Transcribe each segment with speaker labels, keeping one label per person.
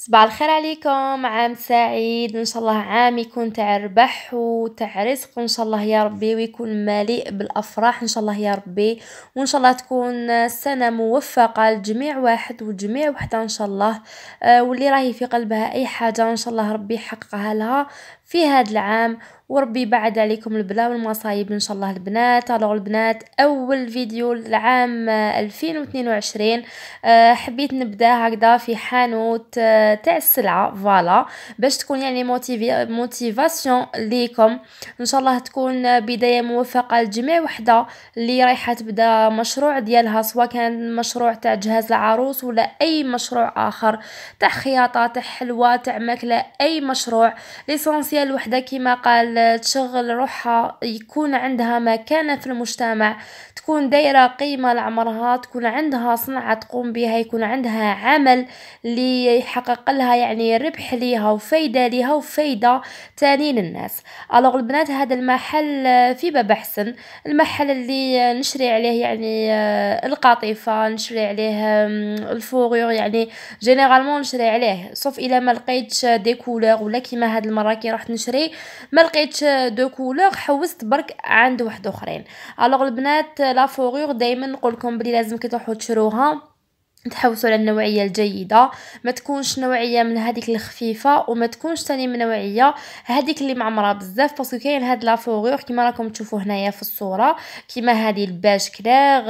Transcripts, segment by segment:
Speaker 1: صباح الخير عليكم عام سعيد ان شاء الله عام يكون تاع ربح وتاع رزق وان شاء الله يا ربي ويكون مليء بالافراح ان شاء الله يا ربي وان شاء الله تكون سنه موفقه لجميع واحد وجميع وحده ان شاء الله آه، واللي راهي في قلبها اي حاجه ان شاء الله ربي يحققها لها في هذا العام وربي بعد عليكم البلا والمصايب ان شاء الله البنات الو البنات اول فيديو العام 2022 آه، آه، حبيت نبدا هكذا في حانوت تاع السلعه فوالا باش تكون يعني موتيفاسيون ليكم ان شاء الله تكون بدايه موفقه لجميع وحده اللي رايحه تبدا مشروع ديالها سواء كان مشروع تاع جهاز العروس ولا اي مشروع اخر تاع خياطه تاع حلوه تاع ماكله اي مشروع ليسونسيال وحده كما قال تشغل روحها يكون عندها مكانه في المجتمع تكون دايره قيمه لعمرها تكون عندها صنعه تقوم بها يكون عندها عمل اللي يحقق قلها يعني ربح ليها وفايدة ليها وفايدة تاني للناس الوغ البنات هذا المحل آه، في باب حسن المحل اللي نشري عليه يعني آه، القطيفة نشري عليه الفوغيغ يعني جينيرالمون نشري عليه سوف الى ما لقيتش دي كولور ولا كيما هاد المره كي رحت نشري ما لقيتش دو كولور حوست برك عند واحد اخرين الوغ البنات آه، لا فوغيغ دائما نقول لكم بلي لازم كي تروحوا تشروها تحوسوا على النوعيه الجيده ما تكونش نوعيه من هذيك الخفيفه وما تكونش ثاني من نوعيه هذيك اللي معمره بزاف باسكو كاين هاد لا فوغور كيما راكم تشوفوا هنايا في الصوره كيما هذه الباج كلاغ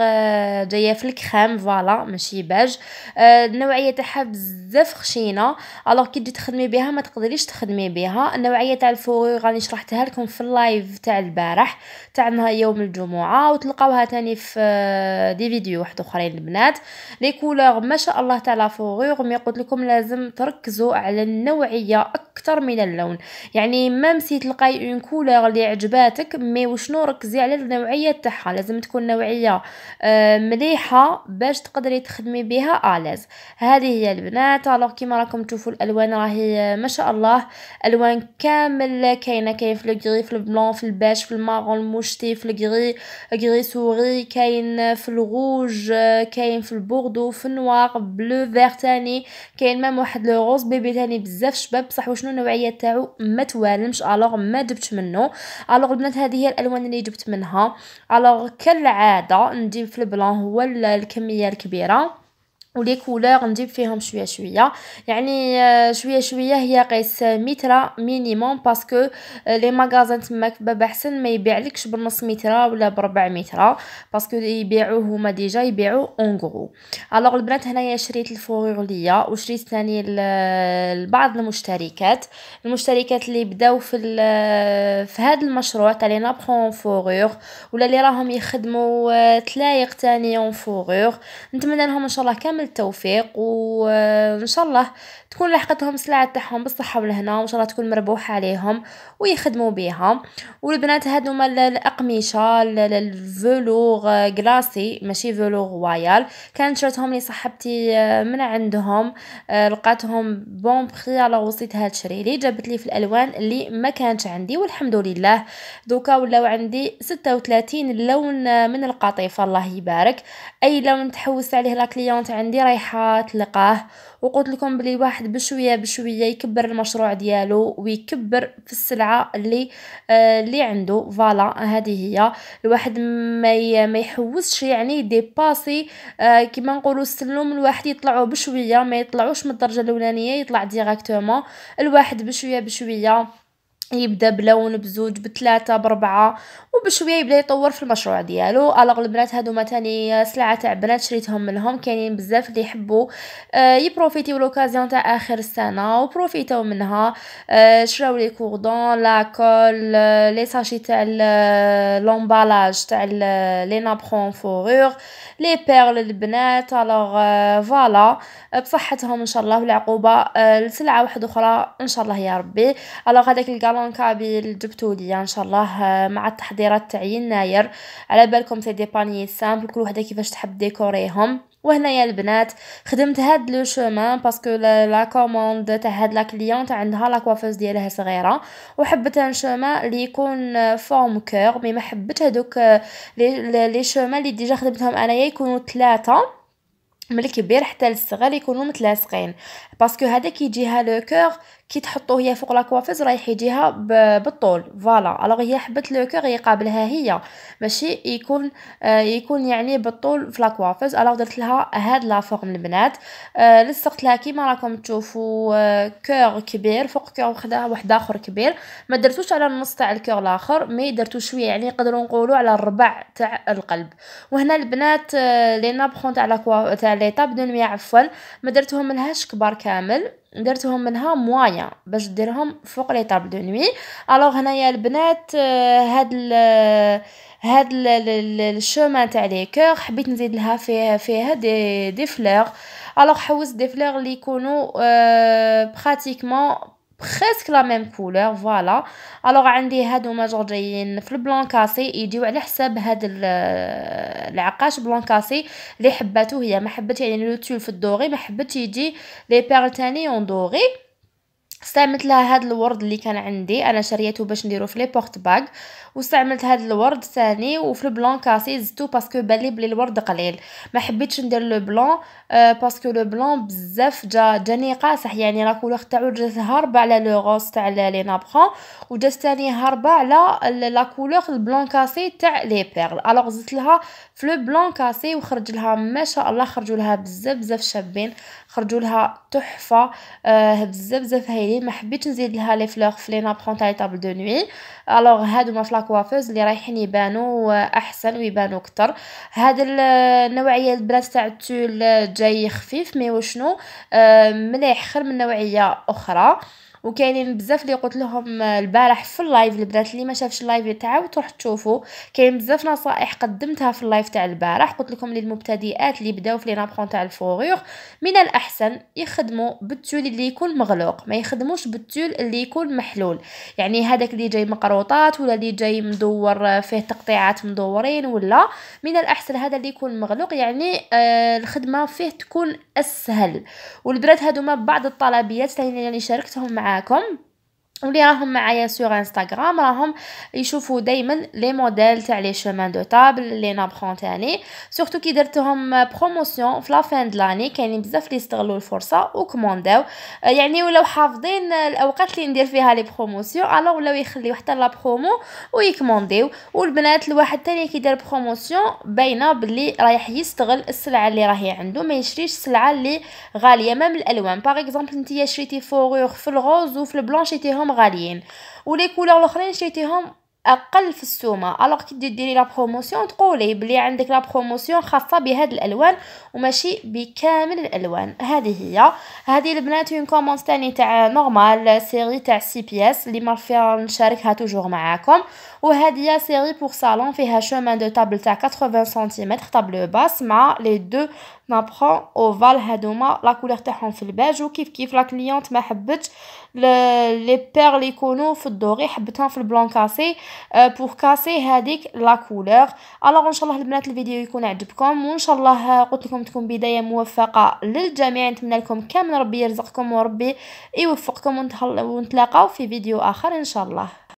Speaker 1: جايه في الكريم فوالا ماشي باج آه، النوعيه تاعها بزاف خشينه الوغ كي تجي تخدمي بها ما تقدريش تخدمي بها النوعيه تاع الفوغور راني شرحتها لكم في اللايف تاع البارح تاع يوم الجمعه وتلقاوها تاني في آه، دي فيديو واحد اخرين البنات لي كولور ما شاء الله تاع لا فوغور مي قلت لكم لازم تركزوا على النوعيه اكثر من اللون يعني ما مسي تلقاي اون كولور اللي عجباتك مي وشنو ركزي على النوعيه تاعها لازم تكون نوعيه آه، مليحه باش تقدري تخدمي بها الاز هذه هي البنات الوغ كيما راكم تشوفوا الالوان راهي آه، ما شاء الله الوان كامل كاينه كاين في الغري في البلون في الباش في المارون المشتي في الغري غري سوري كاين في الغوج آه، كاين في البوردو في النوار بلو فيغ تاني كاين مام واحد لو غوز بيبي تاني بزاف شباب بصح وشنو النوعيه تاعو ما توالمش الوغ ما جبت منه الوغ البنات هذه هي الالوان اللي جبت منها الوغ كالعاده ندير في البلون هو الكميه الكبيره ولي كولور نجيب فيهم شويه شويه يعني شويه شويه هي قيس متر مينيموم باسكو لي ماغازان تماك باب حسن ما يبيعلكش بنص متر ولا بربع متر باسكو يبيعو هما ديجا يبيعو اون غرو الوغ البنات هنايا شريت الفوريغ ليا وشريت ثاني لبعض المشتركات المشتركات اللي بداو في في هذا المشروع تاع لي نابرون فوريغ ولا اللي راهم يخدموا تلايق ثاني اون فوريغ نتمنى لهم ان شاء الله كامل التوفيق وان شاء الله تكون لحقتهم سلعة تاعهم بالصحه والهنا وان شاء الله تكون مربوحه عليهم ويخدموا بها والبنات هادو مال الاقمشه الفلوغ كلاسي ماشي فلوغ وايال كان شرتهم لي صاحبتي آه، من عندهم آه، لقاتهم بون بخي على وسطها تشري لي جابت لي في الالوان اللي ما كانت عندي والحمد لله دوكا ولاو عندي 36 لون آه، من القطيفه الله يبارك اي لون تحوس عليه لا كليونت عندي عندي رايحه تلقاه وقلت لكم بلي واحد بشويه بشويه يكبر المشروع ديالو ويكبر في السلعه اللي آه اللي عنده فوالا هذه هي الواحد ما ما يحوسش يعني ديباسي آه كيما نقولوا السلم الواحد يطلعوا بشويه ما يطلعوش من الدرجه الاولانيه يطلع ديريكتومون الواحد بشويه بشويه يبدا بلون بزوج بثلاثه باربعه وبشويه يبدا يطور في المشروع ديالو الوغ البنات هادو ما تاني سلعه تاع بنات شريتهم منهم كاينين بزاف اللي يحبوا آه، يبروفيتيو لوكازيون تاع اخر السنه وبروفيتاو منها آه، شراو لي كوردون لاكول آه، لي ساشي تاع لومبالاج تاع لي نابرون فورور لي بيرل البنات الوغ فوالا بصحتهم ان شاء الله والعقوبه السلعه واحده اخرى ان شاء الله يا ربي الوغ هذاك الكالون جبتو جبتولي ان شاء الله آه، مع التحضيرات تاع ناير على بالكم سي دي باني سامبل كل وحده كيفاش تحب ديكوريهم وهنايا البنات خدمت هاد لو شومان باسكو لا كوموند تاع هاد لا تاع عندها لا كوافوز ديالها صغيره وحبت ان شومان اللي يكون فورم آه، كور مي ما حبيتش هذوك آه، لي شومان اللي ديجا خدمتهم انايا يكونوا ثلاثه من الكبير حتى للصغير يكونوا متلاصقين باسكو هذاك يجيها لو كور كي تحطو هي فوق لاكوافيز رايح يجيها بالطول فوالا الوغ هي حبت لو كور يقابلها هي ماشي يكون آه يكون يعني بالطول في لاكوافيز الوغ درت لها هاد لا فورم البنات آه لصقت لها كيما راكم تشوفوا آه euh, كور كبير فوق كور وحده واحد اخر كبير ما درتوش على النص تاع الكور الاخر مي درتو شويه يعني نقدروا نقولوا على الربع تاع القلب وهنا البنات euh, لي نابخون تاع لاكوا تاع لي طاب دو عفوا ما درتهم لهاش كبار كامل درتهم منها موايا باش ديرهم فوق لي طابل دو نوي الوغ هنايا البنات آه، هاد ال آه، هاد الشومان تاع لي كوغ حبيت نزيد لها فيها فيها دي دي فلور الوغ حوزت دي فلور اللي يكونوا براتيكمون بريسك لا ميم كولور فوالا الوغ عندي هادو ما جور جايين في البلون كاسي يجيو على حساب هاد العقاش بلون كاسي اللي حباتو هي ما حبت يعني لو تول في الدوغي ما حبت يجي لي بيرل تاني اون دوغي استعملت لها هذا الورد اللي كان عندي انا شريته باش نديرو في لي بورت باغ واستعملت هذا الورد ثاني وفي البلون كاسي زدتو باسكو بالي بلي الورد قليل ما حبيتش ندير لو بلون آه، باسكو لو بلون بزاف جا جاني قاصح يعني لا كولور تاعو جات هاربه على لو غوز تاع لي نابخون وجات ثاني هاربه على لا كولور البلون كاسي تاع لي بيرل الوغ زدت لها في لو بلون كاسي وخرج لها ما شاء الله خرجوا لها بزاف بزاف شابين خرجوا لها تحفه آه، بزاف بزاف هاي تاعي ما حبيتش نزيد لها لي فلوغ في لي نابرون تاعي طابل دو نوي الوغ هادو في لاكوافوز اللي رايحين يبانو احسن ويبانو كتر هاد النوعيه البلاد تاع التول جاي خفيف مي وشنو آه، مليح خير من نوعيه اخرى وكاينين بزاف اللي قلت لهم البارح في اللايف البنات اللي ما شافش اللايف تاعو تروح تشوفوا كاين بزاف نصائح قدمتها في اللايف تاع البارح قلت لكم للمبتدئات اللي بداو في لي نابخون تاع الفوغيغ من الاحسن يخدموا بالتول اللي يكون مغلوق ما يخدموش بالتول اللي يكون محلول يعني هذاك اللي جاي مقروطات ولا اللي جاي مدور فيه تقطيعات مدورين ولا من الاحسن هذا اللي يكون مغلوق يعني آه الخدمه فيه تكون اسهل والبنات هذوما بعض الطلبيات اللي يعني شاركتهم مع Come. ولي راهم معايا سوغ انستغرام راهم يشوفوا دائما لي موديل تاع لي شومان دو طابل لي نابخون تاني سورتو كي درتهم بروموسيون في لا فان دلاني كاينين بزاف اللي استغلوا الفرصه وكومونداو يعني ولاو حافظين الاوقات اللي ندير فيها لي بروموسيون الوغ ولاو يخليو حتى لا برومو ويكومونديو والبنات الواحد تاني كي دار بروموسيون باينه باللي رايح يستغل السلعه اللي راهي عنده ما يشريش السلعه اللي غاليه مام الالوان باغ اكزومبل نتيا شريتي فوغور في الغوز وفي البلونشيتي كلهم غاليين ولي كولور الاخرين شريتيهم اقل في السومه الوغ كي ديري لا بروموسيون تقولي بلي عندك لا بروموسيون خاصه بهاد الالوان وماشي بكامل الالوان هذه هي هذه البنات اون كومونس تاني تاع نورمال سيري تاع سي اس اللي ما فيها نشاركها توجور معاكم وهذه هي سيري بور صالون فيها شومان دو تابل تاع 80 سنتيمتر طابلو باس مع لي دو نابخون اوفال هادوما لا كولور تاعهم في الباج وكيف كيف لا كليونت ما حبتش لي بير لي يكونوا في الدوري حبتهم في البلون كاسي بور كاسي هذيك لا كولور الوغ ان شاء الله البنات الفيديو يكون عجبكم وان شاء الله قلت لكم تكون بدايه موفقه للجميع نتمنى لكم كامل ربي يرزقكم وربي يوفقكم ونتلاقاو في فيديو اخر ان شاء الله